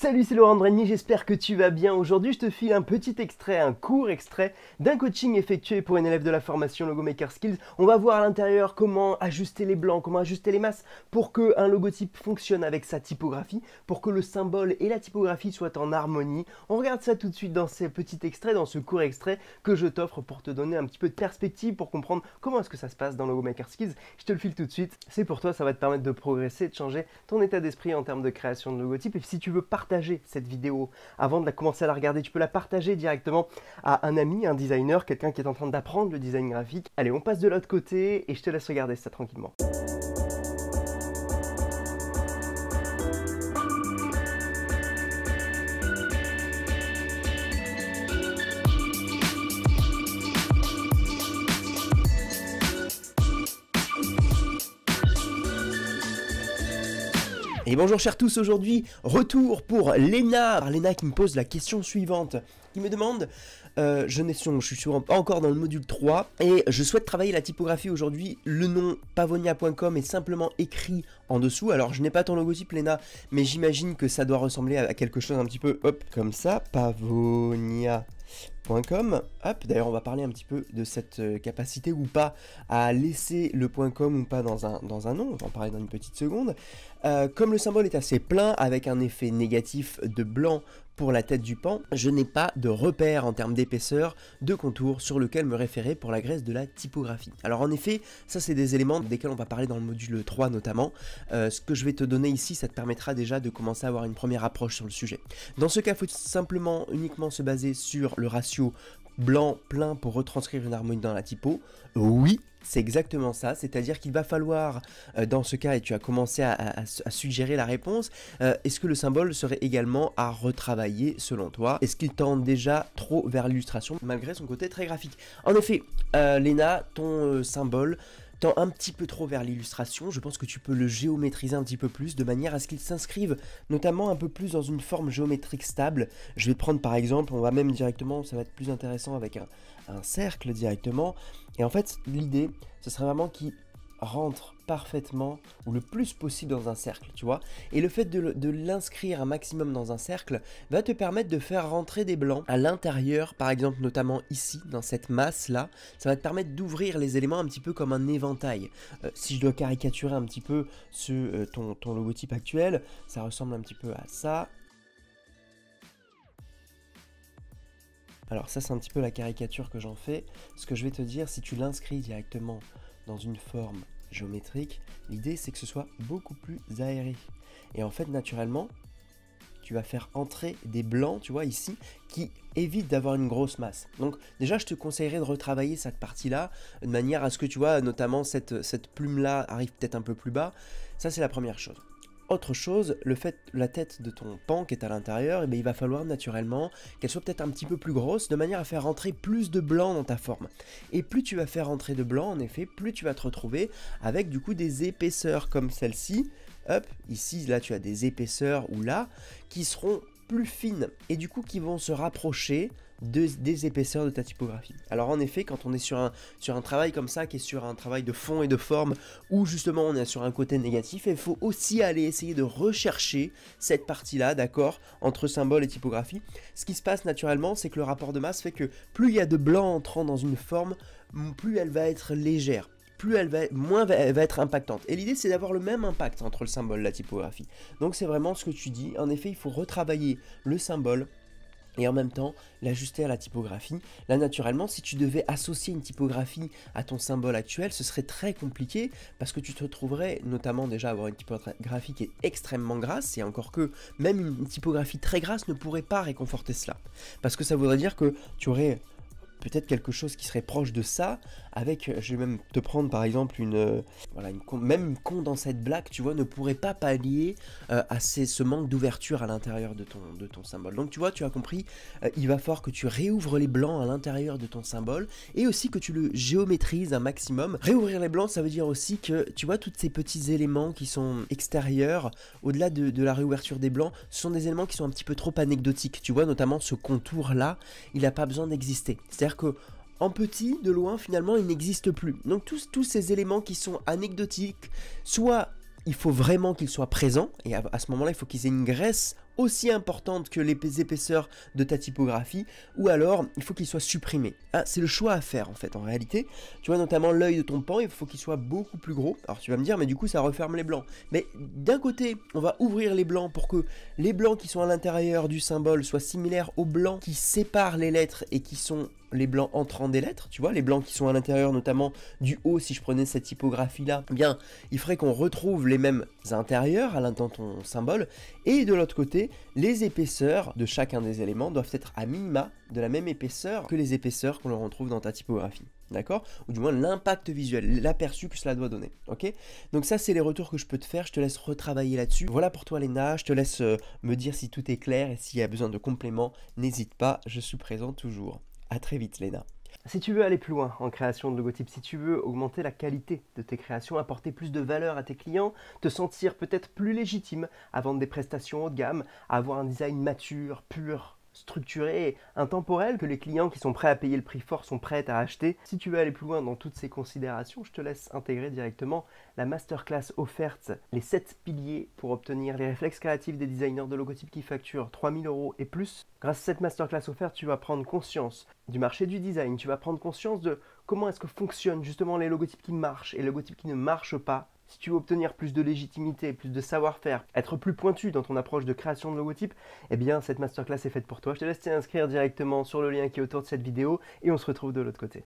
Salut, c'est Laurent Drenny, j'espère que tu vas bien. Aujourd'hui, je te file un petit extrait, un court extrait d'un coaching effectué pour un élève de la formation Logo Maker Skills. On va voir à l'intérieur comment ajuster les blancs, comment ajuster les masses pour que un logotype fonctionne avec sa typographie, pour que le symbole et la typographie soient en harmonie. On regarde ça tout de suite dans ces petits extraits, dans ce court extrait que je t'offre pour te donner un petit peu de perspective, pour comprendre comment est-ce que ça se passe dans Logo Maker Skills. Je te le file tout de suite. C'est pour toi, ça va te permettre de progresser, de changer ton état d'esprit en termes de création de logotype. Et si tu veux partager cette vidéo. Avant de la commencer à la regarder, tu peux la partager directement à un ami, un designer, quelqu'un qui est en train d'apprendre le design graphique. Allez, on passe de l'autre côté et je te laisse regarder ça tranquillement. Et bonjour chers tous, aujourd'hui, retour pour Léna Léna qui me pose la question suivante, qui me demande, euh, je, je suis encore dans le module 3, et je souhaite travailler la typographie aujourd'hui, le nom pavonia.com est simplement écrit en dessous, alors je n'ai pas ton logotype Léna, mais j'imagine que ça doit ressembler à quelque chose un petit peu, hop, comme ça, pavonia. Hop, d'ailleurs on va parler un petit peu de cette euh, capacité ou pas à laisser le point .com ou pas dans un, dans un nom, on va en parler dans une petite seconde. Euh, comme le symbole est assez plein avec un effet négatif de blanc pour la tête du pan, je n'ai pas de repère en termes d'épaisseur de contour sur lequel me référer pour la graisse de la typographie. Alors en effet, ça c'est des éléments desquels on va parler dans le module 3 notamment. Euh, ce que je vais te donner ici, ça te permettra déjà de commencer à avoir une première approche sur le sujet. Dans ce cas, il faut simplement uniquement se baser sur le ratio blanc plein pour retranscrire une harmonie dans la typo Oui, c'est exactement ça, c'est-à-dire qu'il va falloir, euh, dans ce cas, et tu as commencé à, suggérer la réponse, euh, est-ce que le symbole serait également à retravailler selon toi Est-ce qu'il tend déjà trop vers l'illustration malgré son côté très graphique En effet, euh, Lena, ton symbole tend un petit peu trop vers l'illustration, je pense que tu peux le géométriser un petit peu plus de manière à ce qu'il s'inscrive notamment un peu plus dans une forme géométrique stable. Je vais prendre par exemple, on va même directement, ça va être plus intéressant avec un, cercle directement. Et en fait, l'idée, ce serait vraiment qu'il rentre parfaitement ou le plus possible dans un cercle, tu vois. Et le fait de, l'inscrire un maximum dans un cercle va te permettre de faire rentrer des blancs à l'intérieur, par exemple notamment ici, dans cette masse-là. Ça va te permettre d'ouvrir les éléments un petit peu comme un éventail. Euh, si je dois caricaturer un petit peu ce, euh, ton, ton logotype actuel, ça ressemble un petit peu à ça. Alors ça c'est un petit peu la caricature que j'en fais. Ce que je vais te dire, si tu l'inscris directement une forme géométrique, l'idée c'est que ce soit beaucoup plus aéré. Et en fait, naturellement, tu vas faire entrer des blancs, tu vois, ici, qui évitent d'avoir une grosse masse. Donc déjà, je te conseillerais de retravailler cette partie-là, de manière à ce que, tu vois, notamment cette, cette plume-là arrive peut-être un peu plus bas. Ça, c'est la première chose. Autre chose, le fait la tête de ton pan qui est à l'intérieur, eh ben, il va falloir naturellement qu'elle soit peut-être un petit peu plus grosse, de manière à faire rentrer plus de blanc dans ta forme. Et plus tu vas faire rentrer de blanc, en effet, plus tu vas te retrouver avec du coup des épaisseurs comme celle-ci. Hop, ici, là, tu as des épaisseurs ou là, qui seront plus fines et du coup qui vont se rapprocher des épaisseurs de ta typographie. Alors en effet, quand on est sur un, sur un travail comme ça, qui est sur un travail de fond et de forme, où justement on est sur un côté négatif, il faut aussi aller essayer de rechercher cette partie-là, d'accord, entre symbole et typographie. Ce qui se passe naturellement, c'est que le rapport de masse fait que plus il y a de blanc entrant dans une forme, plus elle va être légère plus elle va, moins elle va être impactante. Et l'idée, c'est d'avoir le même impact entre le symbole et la typographie. Donc c'est vraiment ce que tu dis. En effet, il faut retravailler le symbole et en même temps l'ajuster à la typographie. Là, naturellement, si tu devais associer une typographie à ton symbole actuel, ce serait très compliqué parce que tu te retrouverais notamment déjà avoir une typographie qui est extrêmement grasse et encore que même une typographie très grasse ne pourrait pas réconforter cela. Parce que ça voudrait dire que tu aurais peut-être quelque chose qui serait proche de ça, avec, euh, je vais même te prendre par exemple une, euh, voilà, une même une condensette blague, tu vois, ne pourrait pas pallier euh, à ce manque d'ouverture à l'intérieur de ton, de ton symbole. Donc tu vois, tu as compris, il va falloir que tu réouvres les blancs à l'intérieur de ton symbole, et aussi que tu le géométrises un maximum. Réouvrir les blancs, ça veut dire aussi que, tu vois, tous ces petits éléments qui sont extérieurs, au-delà de, de la réouverture des blancs, sont des éléments qui sont un petit peu trop anecdotiques, tu vois, notamment ce contour-là, il n'a pas besoin d'exister. C'est-à-dire que en petit, de loin, finalement, il n'existe plus. Donc tous, tous ces éléments qui sont anecdotiques, soit il faut vraiment qu'ils soient présents, et à, ce moment-là, il faut qu'ils aient une graisse aussi importante que les épaisseurs de ta typographie, ou alors il faut qu'il soit supprimé. Ah, c'est le choix à faire en fait en réalité. Tu vois notamment l'œil de ton pan, il faut qu'il soit beaucoup plus gros. Alors tu vas me dire, mais du coup ça referme les blancs. Mais d'un côté, on va ouvrir les blancs pour que les blancs qui sont à l'intérieur du symbole soient similaires aux blancs qui séparent les lettres et qui sont les blancs entrant des lettres, tu vois, les blancs qui sont à l'intérieur notamment du haut, si je prenais cette typographie là, eh bien il ferait qu'on retrouve les mêmes intérieurs à l'intérieur de ton symbole, et de l'autre côté, les épaisseurs de chacun des éléments doivent être à minima de la même épaisseur que les épaisseurs qu'on retrouve dans ta typographie. D'accord Ou du moins l'impact visuel, l'aperçu que cela doit donner. Ok Donc ça, c'est les retours que je peux te faire. Je te laisse retravailler là-dessus. Voilà pour toi, Léna. Je te laisse euh, me dire si tout est clair et s'il y a besoin de compléments. N'hésite pas, je suis présent toujours. À très vite, Léna. Si tu veux aller plus loin en création de logotypes, si tu veux augmenter la qualité de tes créations, apporter plus de valeur à tes clients, te sentir peut-être plus légitime à vendre des prestations haut de gamme, avoir un design mature, pur, structuré, intemporel que les clients qui sont prêts à payer le prix fort sont prêts à acheter. Si tu veux aller plus loin dans toutes ces considérations, je te laisse intégrer directement la masterclass offerte Les 7 piliers pour obtenir les réflexes créatifs des designers de logotypes qui facturent 3000 euros et plus. Grâce à cette masterclass offerte, tu vas prendre conscience du marché du design, tu vas prendre conscience de comment est-ce que fonctionnent justement les logotypes qui marchent et les logotypes qui ne marchent pas si tu veux obtenir plus de légitimité, plus de savoir-faire, être plus pointu dans ton approche de création de logotype, eh bien cette masterclass est faite pour toi. Je te laisse t'inscrire directement sur le lien qui est autour de cette vidéo et on se retrouve de l'autre côté.